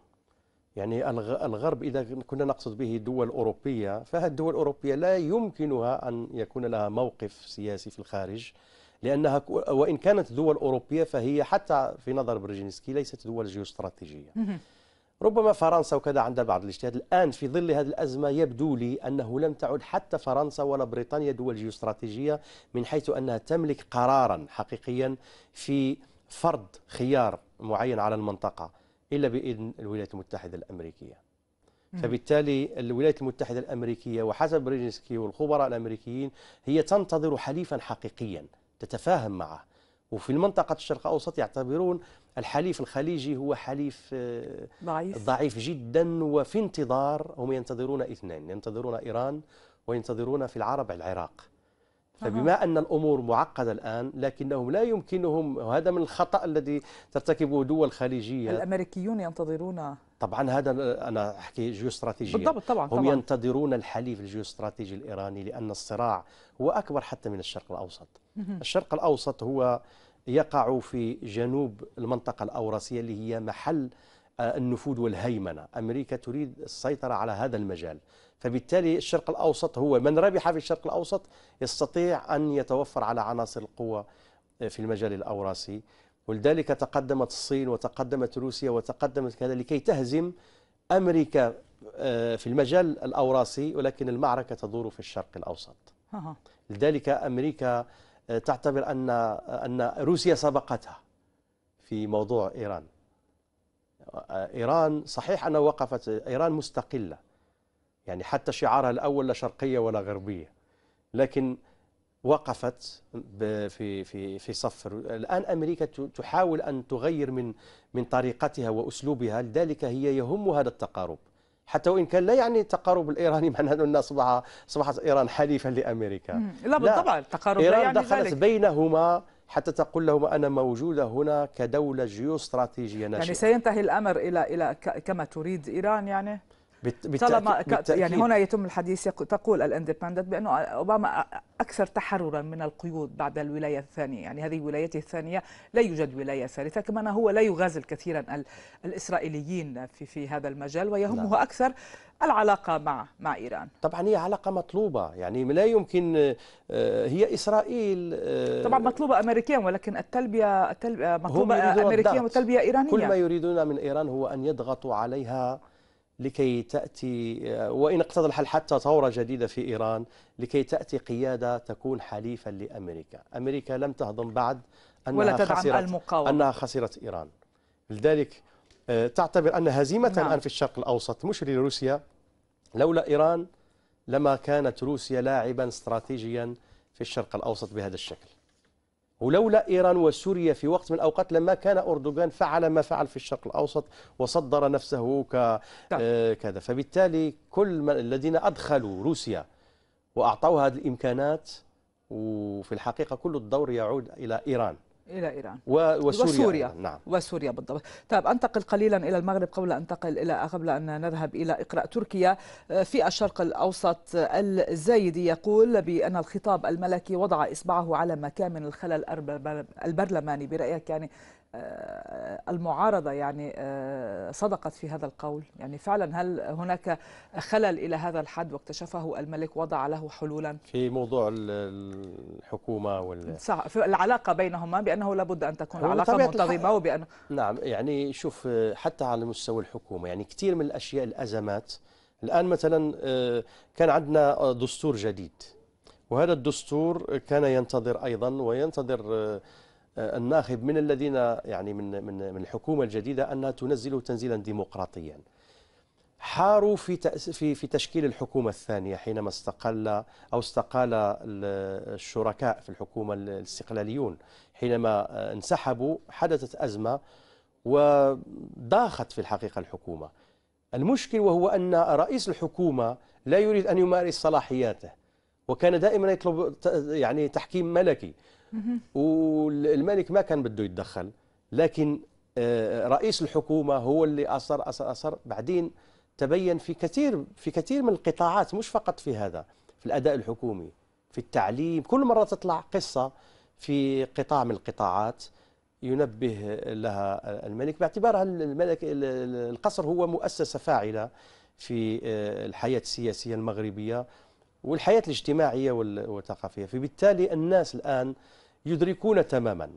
B: يعني الغرب إذا كنا نقصد به دول أوروبية فهذه الدول الأوروبية لا يمكنها أن يكون لها موقف سياسي في الخارج لأنها وإن كانت دول أوروبية فهي حتى في نظر برجينسكي ليست دول جيوستراتيجية ربما فرنسا وكذا عندها بعض الاجتهاد الآن في ظل هذه الأزمة يبدو لي أنه لم تعد حتى فرنسا ولا بريطانيا دول جيوستراتيجية من حيث أنها تملك قرارا حقيقيا في فرض خيار معين على المنطقة إلا بإذن الولايات المتحدة الأمريكية فبالتالي الولايات المتحدة الأمريكية وحسب بريجنسكي والخبراء الأمريكيين هي تنتظر حليفا حقيقيا تتفاهم معه وفي المنطقة الشرق الأوسط يعتبرون الحليف الخليجي هو حليف آه، ضعيف, ضعيف جدا وفي انتظار هم ينتظرون اثنين ينتظرون إيران وينتظرون في العرب العراق فبما أن الأمور معقدة الآن لكنهم لا يمكنهم وهذا من الخطأ الذي ترتكبه دول خليجية
A: الأمريكيون ينتظرون
B: طبعا هذا أنا أحكي جيوستراتيجية بالضبط طبعا هم طبعا. ينتظرون الحليف الجيوستراتيجي الإيراني لأن الصراع هو أكبر حتى من الشرق الأوسط الشرق الأوسط هو يقع في جنوب المنطقة الأوراسية اللي هي محل النفوذ والهيمنة أمريكا تريد السيطرة على هذا المجال فبالتالي الشرق الأوسط هو من ربح في الشرق الأوسط يستطيع أن يتوفر على عناصر القوة في المجال الأوراسي ولذلك تقدمت الصين وتقدمت روسيا وتقدمت كذا لكي تهزم أمريكا آه، في المجال الأوراسي ولكن المعركة تدور في الشرق الأوسط لذلك أمريكا آه، تعتبر أن آه، أن روسيا سبقتها في موضوع إيران آه، إيران صحيح أنها وقفت إيران مستقلة يعني حتى شعارها الأول لا شرقية ولا غربية لكن وقفت في في في صف الان امريكا تحاول ان تغير من من طريقتها واسلوبها لذلك هي يهم هذا التقارب حتى وان كان لا يعني التقارب الايراني معناه ان اصبح اصبحت ايران حليفا لامريكا لا بالطبع
A: التقارب لا يعني ايران دخلت ذلك.
B: بينهما حتى تقول لهم أنا موجودة هنا كدولة جيوستراتيجية ناشئة يعني سينتهي
A: الأمر إلى إلى كما تريد إيران يعني؟
B: طالما يعني هنا يتم
A: الحديث تقول الاندبندنت بانه اوباما اكثر تحررا من القيود بعد الولايه الثانيه، يعني هذه ولايته الثانيه لا يوجد ولايه ثالثه، كما هو لا يغازل كثيرا الاسرائيليين في في هذا المجال ويهمه لا. نعم. اكثر العلاقه مع مع ايران.
B: طبعا هي علاقه مطلوبه، يعني لا يمكن آه، هي اسرائيل آه، طبعا
A: مطلوبه امريكيا ولكن التلبيه التلبيه مطلوبه امريكيا والتلبيه ايرانيه كل ما
B: يريدون من ايران هو ان يضغطوا عليها لكي تأتي آه، وإن اقتضى الحل حتى ثورة جديدة في إيران لكي تأتي قيادة تكون حليفا لأمريكا أمريكا لم تهضم بعد أنها ولا تدعم خسرت المقاومة. أنها خسرت إيران لذلك آه، تعتبر أن هزيمة نعم. الآن في الشرق الأوسط مش لروسيا لولا إيران لما كانت روسيا لاعبا استراتيجيا في الشرق الأوسط بهذا الشكل ولولا إيران وسوريا في وقت من الأوقات لما كان أردوغان فعل ما فعل في الشرق الأوسط وصدر نفسه ك... نعم. آه، كذا فبالتالي كل من الذين أدخلوا روسيا وأعطوها هذه الإمكانات وفي الحقيقة كل الدور يعود إلى إيران
A: إلى إيران وسوريا, وسوريا. نعم. وسوريا بالضبط طيب أنتقل قليلا إلى المغرب قبل أن أنتقل إلى قبل أن نذهب إلى اقرا تركيا آه، في الشرق الأوسط الزايدي يقول بأن الخطاب الملكي وضع إصبعه على مكامن الخلل البرلماني برأيك يعني آه، المعارضة يعني آه، صدقت في هذا القول يعني فعلا هل هناك خلل إلى هذا الحد واكتشفه الملك وضع له حلولا
B: في موضوع الحكومة وال...
A: العلاقة بينهما بأن بأنه لابد أن تكون العلاقة منتظمة
B: وبأن نعم يعني شوف آه، حتى على مستوى الحكومة يعني كثير من الأشياء الأزمات الآن مثلا آه، كان عندنا دستور جديد وهذا الدستور كان ينتظر أيضا وينتظر آه، الناخب من الذين يعني من من من الحكومه الجديده انها تنزله تنزيلا ديمقراطيا. حاروا في في في تشكيل الحكومه الثانيه حينما استقل او استقال الشركاء في الحكومه الاستقلاليون حينما آه، انسحبوا حدثت أزمة وضاقت في الحقيقة الحكومة المشكل وهو أن رئيس الحكومة لا يريد أن يمارس صلاحياته وكان دائما يطلب يعني تحكيم ملكي والملك ما كان بده يتدخل لكن آه، رئيس الحكومة هو اللي أصر أصر أصر بعدين تبين في كثير في كثير من القطاعات مش فقط في هذا في الأداء الحكومي في التعليم كل مرة تطلع قصة في قطاع من القطاعات ينبه لها الملك باعتبارها الملك القصر هو مؤسسة فاعلة في آه، الحياة السياسية المغربية والحياة الاجتماعية والثقافية فبالتالي الناس الآن يدركون تماما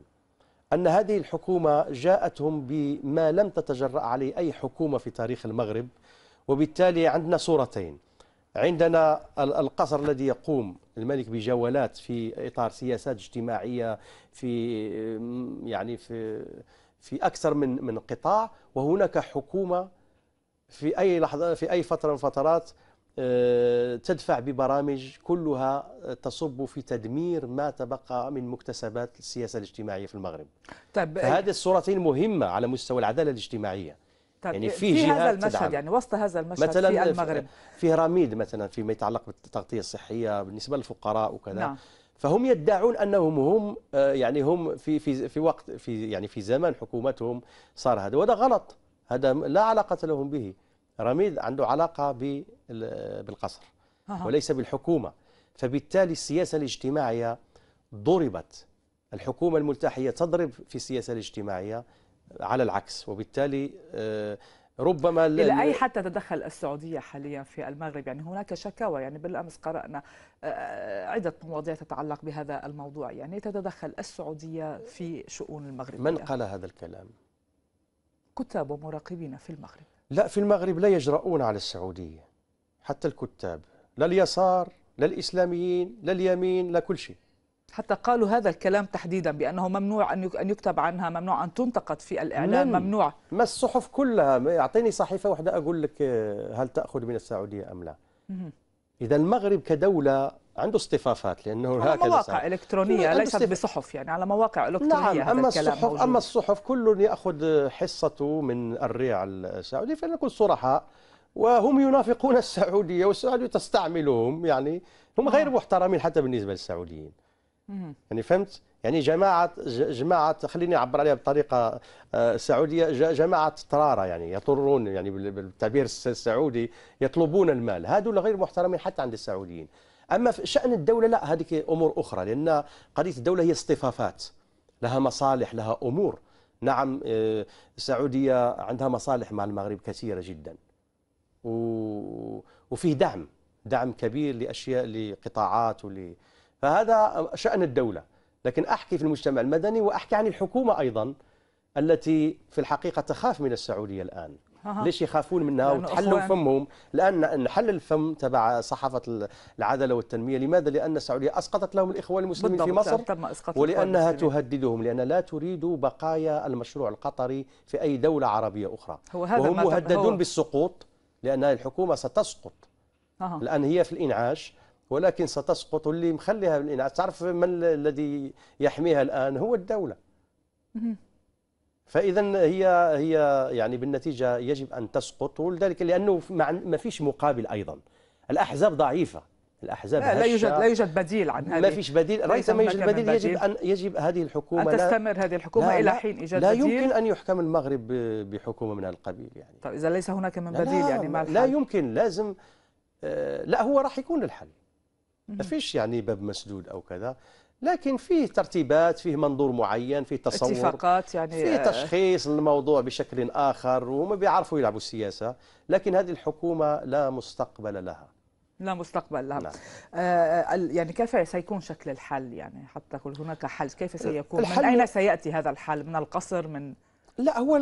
B: أن هذه الحكومة جاءتهم بما لم تتجرأ عليه أي حكومة في تاريخ المغرب وبالتالي عندنا صورتين عندنا القصر الذي يقوم الملك بجولات في اطار سياسات اجتماعيه في يعني في في اكثر من من قطاع وهناك حكومه في اي لحظه في اي فتره من فترات آه، تدفع ببرامج كلها تصب في تدمير ما تبقى من مكتسبات السياسه الاجتماعيه في المغرب. طيب هذه الصورتين مهمه على مستوى العداله الاجتماعيه. طيب يعني في, في هذا المشهد يعني
A: وسط هذا المشهد مثلا في المغرب
B: في رميد مثلا فيما يتعلق بالتغطيه الصحيه بالنسبه للفقراء وكذا نعم. فهم يدعون انهم هم آه، يعني هم في في في وقت في يعني في زمن حكومتهم صار هذا وهذا غلط هذا لا علاقه لهم به رميد عنده علاقه بالقصر وليس بالحكومه فبالتالي السياسه الاجتماعيه ضربت الحكومه الملتحيه تضرب في السياسه الاجتماعيه على العكس وبالتالي آه، ربما الى اي حتى
A: تتدخل السعوديه حاليا في المغرب يعني هناك شكاوى يعني بالامس قرانا آه، آه، عده مواضيع تتعلق بهذا الموضوع يعني تتدخل السعوديه في شؤون المغرب من قال
B: هذا الكلام
A: كتاب ومراقبين في المغرب
B: لا في المغرب لا يجرؤون على السعوديه حتى الكتاب لا اليسار لا الاسلاميين لا اليمين لا كل شيء حتى قالوا هذا الكلام
A: تحديدا بانه ممنوع ان ان يكتب عنها ممنوع ان تنتقد في الاعلام ممنوع
B: ما الصحف كلها اعطيني صحيفه واحده اقول لك آه، هل تاخذ من السعوديه ام لا اذا المغرب كدوله عنده اصطفافات لانه على هكذا مواقع صحيح. الكترونيه ليست استف...
A: بصحف يعني على مواقع الكترونيه نعم اما الصحف موجود. اما
B: الصحف كل ياخذ حصته من الريع السعودي فلنكن صرحاء وهم ينافقون السعوديه والسعوديه تستعملهم يعني هم نعم. غير محترمين حتى بالنسبه للسعوديين يعني فهمت يعني جماعه جماعه خليني اعبر عليها بطريقه آه، سعوديه جماعه طراره يعني يطرون يعني بالتعبير السعودي يطلبون المال هذول غير محترمين حتى عند السعوديين اما في شان الدوله لا هذيك امور اخرى لان قضيه الدوله هي اصطفافات لها مصالح لها امور نعم آه، السعوديه عندها مصالح مع المغرب كثيره جدا و... وفيه دعم دعم كبير لاشياء لقطاعات ول فهذا شأن الدولة لكن أحكي في المجتمع المدني وأحكي عن الحكومة أيضا التي في الحقيقة تخاف من السعودية الآن ليش يخافون منها وتحلوا فمهم الآن حل الفم تبع صحافة العدالة والتنمية لماذا؟ لأن السعودية أسقطت لهم الإخوان المسلمين في مصر ولأنها تهددهم لأن لا تريد بقايا المشروع القطري في أي دولة عربية أخرى هو هذا وهم مهددون بالسقوط لأن الحكومة ستسقط الآن هي في الإنعاش ولكن ستسقط اللي مخليها من تعرف من الذي يحميها الآن هو الدولة فإذا هي هي يعني بالنتيجة يجب أن تسقط ولذلك لأنه ما فيش مقابل أيضا الأحزاب ضعيفة الاحزاب لا, لا يوجد لا يوجد بديل عن هذه ما فيش بديل رئيس ما يوجد بديل يجب ان يجب هذه الحكومه ان تستمر هذه الحكومه لا الى حين ايجاد لا بديل لا يمكن ان يحكم المغرب بحكومه من القبيل يعني طيب اذا ليس هناك من بديل لا يعني ما الحل لا يمكن لازم آه، لا هو راح يكون الحل ما فيش يعني باب مسدود او كذا لكن فيه ترتيبات فيه منظور معين فيه تصور اتفاقات يعني فيه آه. تشخيص للموضوع بشكل آخر وهم بيعرفوا يلعبوا السياسة لكن هذه الحكومة لا مستقبل لها
A: لا مستقبل لها نعم. آه, آه، يعني كيف سيكون شكل الحل يعني حتى هناك حل كيف سيكون الحل من أين سيأتي هذا الحل من القصر من
B: لا هو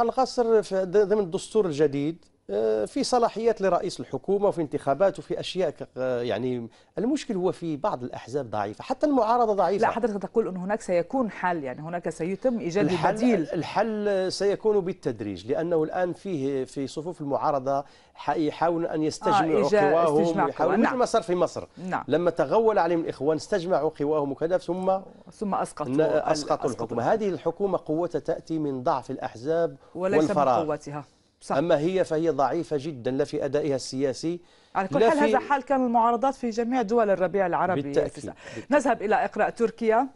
B: القصر ضمن الدستور الجديد آه، في صلاحيات لرئيس الحكومة وفي انتخابات وفي أشياء آه، يعني المشكل هو في بعض الأحزاب ضعيفة
A: حتى المعارضة ضعيفة لا حضرتك تقول أن هناك سيكون حل يعني هناك سيتم إيجاد الحل بديل
B: الحل سيكون بالتدريج لأنه الآن فيه في صفوف المعارضة يحاولون أن يستجمعوا آه قواهم يحاولون نعم. ما صار في مصر نعم. لما تغول عليهم الإخوان استجمعوا قواهم وكذا ثم ثم أسقطوا أسقطوا الحكومة هذه الحكومة قوتها تأتي من ضعف الأحزاب وليس والفراغ من قوتها صح. أما هي فهي ضعيفة جدا لا في أدائها السياسي على كل حال هذا حال
A: كان المعارضات في جميع دول الربيع العربي بالتأكيد. بالتأكيد. نذهب إلى إقرأ تركيا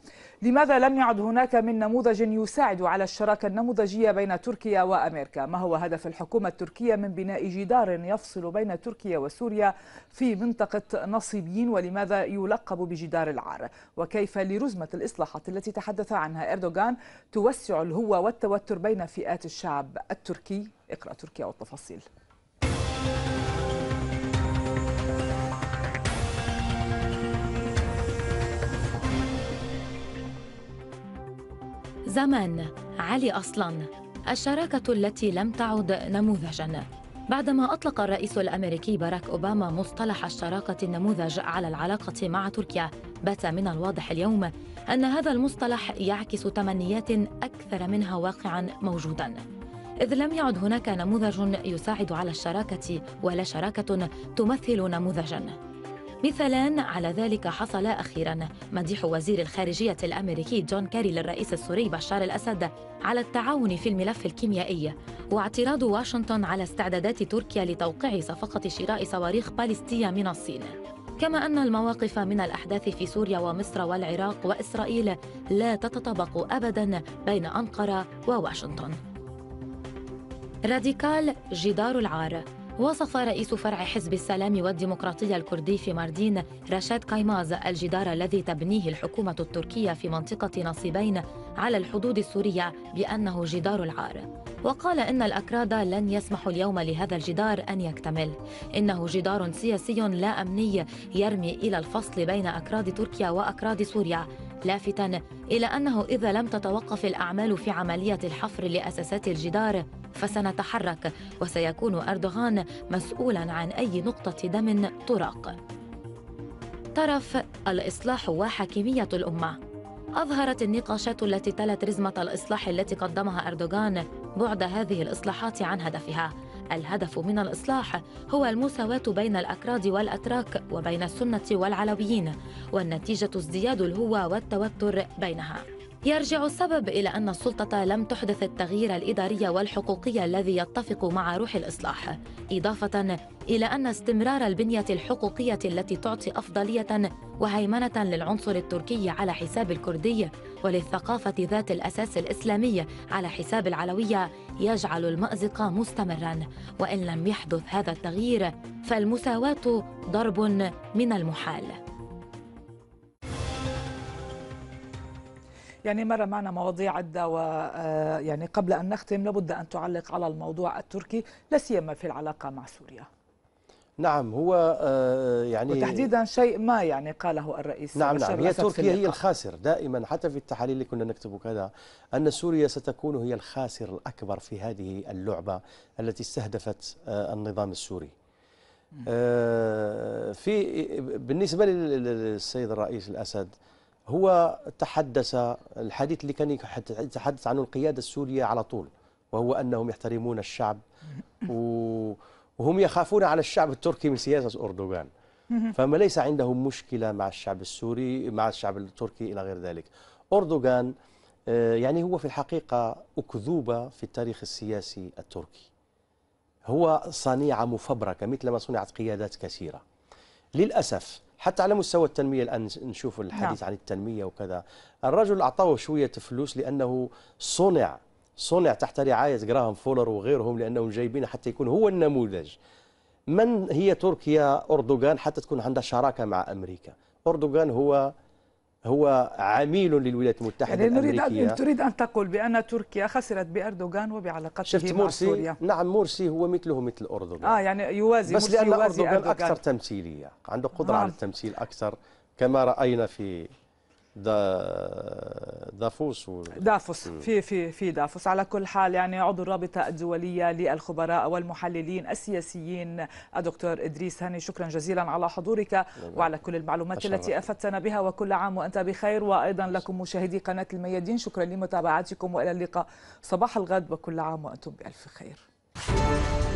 A: لماذا لم يعد هناك من نموذج يساعد على الشراكة النموذجية بين تركيا وأمريكا ما هو هدف الحكومة التركية من بناء جدار يفصل بين تركيا وسوريا في منطقة نصيبين ولماذا يلقب بجدار العار وكيف لرزمة الإصلاحات التي تحدث عنها إردوغان توسع الهوة والتوتر بين فئات الشعب التركي اقرأ تركيا والتفاصيل
C: زمان علي أصلا الشراكة التي لم تعد نموذجا بعدما أطلق الرئيس الأمريكي باراك أوباما مصطلح الشراكة النموذج على العلاقة مع تركيا بات من الواضح اليوم أن هذا المصطلح يعكس تمنيات أكثر منها واقعا موجودا إذ لم يعد هناك نموذج يساعد على الشراكة ولا شراكة تمثل نموذجاً مثالان على ذلك حصل أخيرا مديح وزير الخارجية الأمريكي جون كاري للرئيس السوري بشار الأسد على التعاون في الملف الكيميائي واعتراض واشنطن على استعدادات تركيا لتوقيع صفقة شراء صواريخ باليستية من الصين كما أن المواقف من الأحداث في سوريا ومصر والعراق وإسرائيل لا تتطابق أبدا بين أنقرة وواشنطن راديكال جدار العار وصف رئيس فرع حزب السلام والديمقراطية الكردي في ماردين رشاد كايماز الجدار الذي تبنيه الحكومة التركية في منطقة نصيبين على الحدود السورية بأنه جدار العار وقال إن الأكراد لن يسمحوا اليوم لهذا الجدار أن يكتمل إنه جدار سياسي لا أمني يرمي إلى الفصل بين أكراد تركيا وأكراد سوريا لافتا إلى أنه إذا لم تتوقف الأعمال في عملية الحفر لأساسات الجدار فسنتحرك وسيكون أردوغان مسؤولا عن أي نقطة دم تراق طرف الإصلاح وحاكمية الأمة أظهرت النقاشات التي تلت رزمة الإصلاح التي قدمها أردوغان بعد هذه الإصلاحات عن هدفها الهدف من الإصلاح هو المساواة بين الأكراد والأتراك وبين السنة والعلويين والنتيجة ازدياد الهوى والتوتر بينها يرجع السبب إلى أن السلطة لم تحدث التغيير الإداري والحقوقي الذي يتفق مع روح الإصلاح إضافة إلى أن استمرار البنية الحقوقية التي تعطي أفضلية وهيمنة للعنصر التركي على حساب الكردي وللثقافة ذات الأساس الإسلامي على حساب العلوية يجعل المأزق مستمرا وإن لم يحدث هذا التغيير فالمساواة ضرب من المحال
A: يعني مر معنا مواضيع عدة ويعني آه، قبل أن نختم لابد أن تعلق على الموضوع التركي لا سيما في العلاقة مع سوريا
B: نعم هو آه، يعني وتحديدا
A: شيء ما يعني قاله الرئيس نعم نعم هي تركيا هي
B: الخاسر دائما حتى في التحاليل اللي كنا نكتبه كذا أن سوريا ستكون هي الخاسر الأكبر في هذه اللعبة التي استهدفت آه، النظام السوري في بالنسبة للسيد الرئيس الأسد هو تحدث الحديث اللي كان يتحدث عنه القيادة السورية على طول وهو أنهم يحترمون الشعب وهم يخافون على الشعب التركي من سياسة أردوغان فما ليس عندهم مشكلة مع الشعب السوري مع الشعب التركي إلى غير ذلك أردوغان آه، يعني هو في الحقيقة أكذوبة في التاريخ السياسي التركي هو صنيعة مفبركة مثل ما صنعت قيادات كثيرة للأسف حتى على مستوى التنمية الآن نشوف الحديث نعم. عن التنمية وكذا الرجل أعطاه شوية فلوس لأنه صنع صنع تحت رعاية جراهام فولر وغيرهم لأنهم جايبين حتى يكون هو النموذج من هي تركيا أردوغان حتى تكون عندها شراكة مع أمريكا أردوغان هو هو عميل للولايات المتحدة يعني نريد الأمريكية أن تريد
A: أن تقول بأن تركيا خسرت بأردوغان وبعلاقته شفت مرسي سوريا
B: نعم مرسي هو مثله مثل أردوغان
A: آه يعني يوازي بس لأن أردوغان, أردوغان أكثر
B: تمثيلية عنده قدرة آه. على نعم. التمثيل أكثر كما رأينا في دا دافوس و... دافوس في
A: في في دافوس على كل حال يعني عضو الرابطه الدوليه للخبراء والمحللين السياسيين الدكتور ادريس هاني شكرا جزيلا على حضورك نعم. وعلى كل المعلومات أشعر. التي افدتنا بها وكل عام وانت بخير وايضا لكم مشاهدي قناه الميادين شكرا لمتابعتكم والى اللقاء صباح الغد وكل عام وانتم بالف خير